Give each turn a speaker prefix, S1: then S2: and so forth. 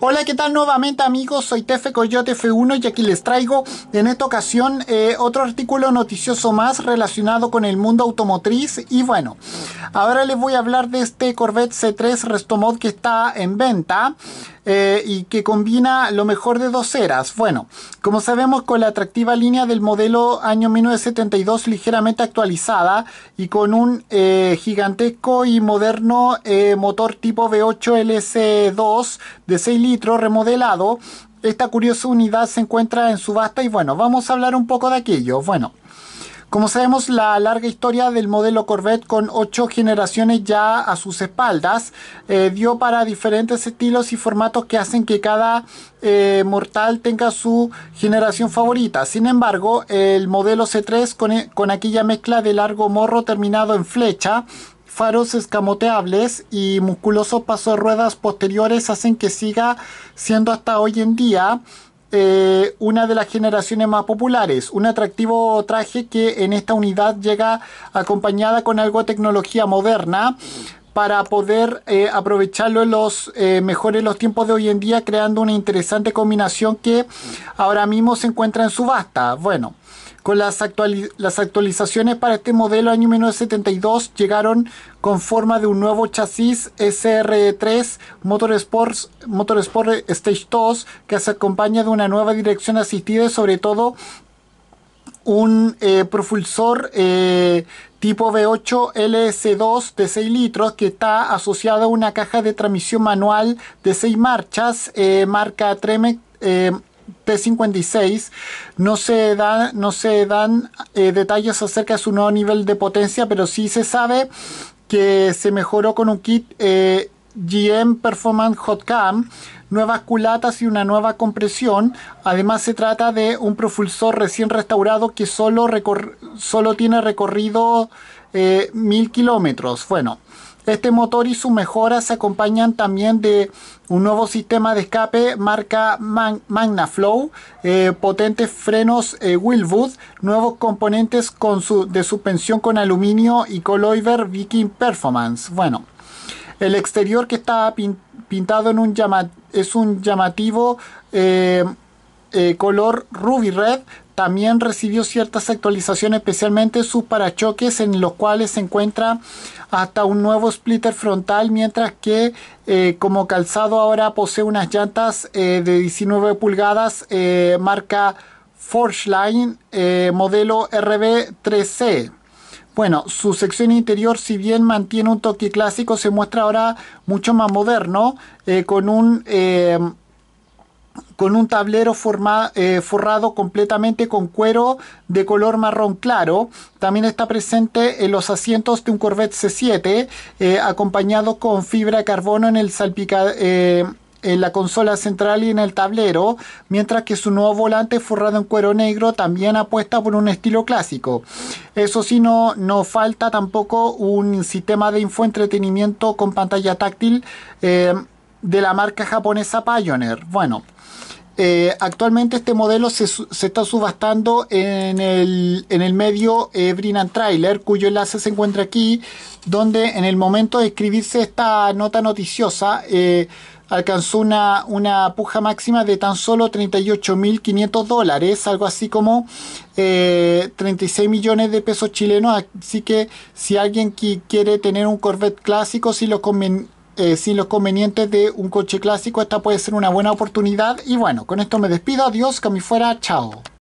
S1: Hola, ¿qué tal nuevamente amigos? Soy Tefe Coyote F1 y aquí les traigo en esta ocasión eh, otro artículo noticioso más relacionado con el mundo automotriz y bueno, ahora les voy a hablar de este Corvette C3 Restomod que está en venta. Eh, y que combina lo mejor de dos eras. Bueno, como sabemos con la atractiva línea del modelo año 1972 ligeramente actualizada y con un eh, gigantesco y moderno motor tipo V8 lc 2 de 6 litro remodelado. Esta curiosa unidad se encuentra en subasta y bueno, vamos a hablar un poco de aquello. Bueno, como sabemos, la larga historia del modelo Corvette con ocho generaciones ya a sus espaldas eh, dio para diferentes estilos y formatos que hacen que cada eh, mortal tenga su generación favorita. Sin embargo, el modelo C3 con, e, con aquella mezcla de largo morro terminado en flecha faros escamoteables y musculosos pasos de ruedas posteriores hacen que siga siendo hasta hoy en día eh, una de las generaciones más populares. Un atractivo traje que en esta unidad llega acompañada con algo de tecnología moderna para poder eh, aprovecharlo los eh, mejores los tiempos de hoy en día creando una interesante combinación que ahora mismo se encuentra en subasta. Bueno, con las, actualizaciones para este modelo año 1972 llegaron con forma de un nuevo chasis SR3 Motorsport, Stage 2 que se acompaña de una nueva dirección asistida y sobre todo un eh, propulsor eh, tipo V8 LS2 de 6 litros que está asociado a una caja de transmisión manual de 6 marchas eh, marca Tremec T56 no se, no se dan eh, detalles acerca de su nuevo nivel de potencia, pero sí se sabe que se mejoró con un kit eh, GM Performance Cam nuevas culatas y una nueva compresión. Además se trata de un propulsor recién restaurado que solo, tiene recorrido eh, mil kilómetros. Bueno, este motor y sus mejoras se acompañan también de un nuevo sistema de escape marca Magnaflow, eh, potentes frenos eh, Wilwood, nuevos componentes de suspensión con aluminio y coloiver Viking Performance. Bueno, el exterior que está pintado en un es un llamativo eh, color ruby red también recibió ciertas actualizaciones, especialmente sus parachoques, en los cuales se encuentra hasta un nuevo splitter frontal, mientras que eh, como calzado ahora posee unas llantas eh, de 19 pulgadas eh, marca Forgeline modelo RB3C. Bueno, su sección interior, si bien mantiene un toque clásico, se muestra ahora mucho más moderno, con un con un tablero eh, forrado completamente con cuero de color marrón claro. También está presente en los asientos de un Corvette C7, eh, acompañado con fibra de carbono en el eh, en la consola central y en el tablero, mientras que su nuevo volante forrado en cuero negro también apuesta por un estilo clásico. Eso sí, no, no falta tampoco un sistema de infoentretenimiento con pantalla táctil de la marca japonesa Pioneer. Bueno, eh, actualmente este modelo se, se, está subastando en el, en el medio Brinan Trailer, cuyo enlace se encuentra aquí, donde en el momento de escribirse esta nota noticiosa eh, alcanzó una, una, puja máxima de tan solo 38.500 dólares, algo así como 36 eh, millones de pesos chilenos. Así que si alguien quiere tener un Corvette clásico, si lo, conven eh, sin los convenientes de un coche clásico, esta puede ser una buena oportunidad. Y bueno, con esto me despido. Adiós, que a mí fuera. Chao.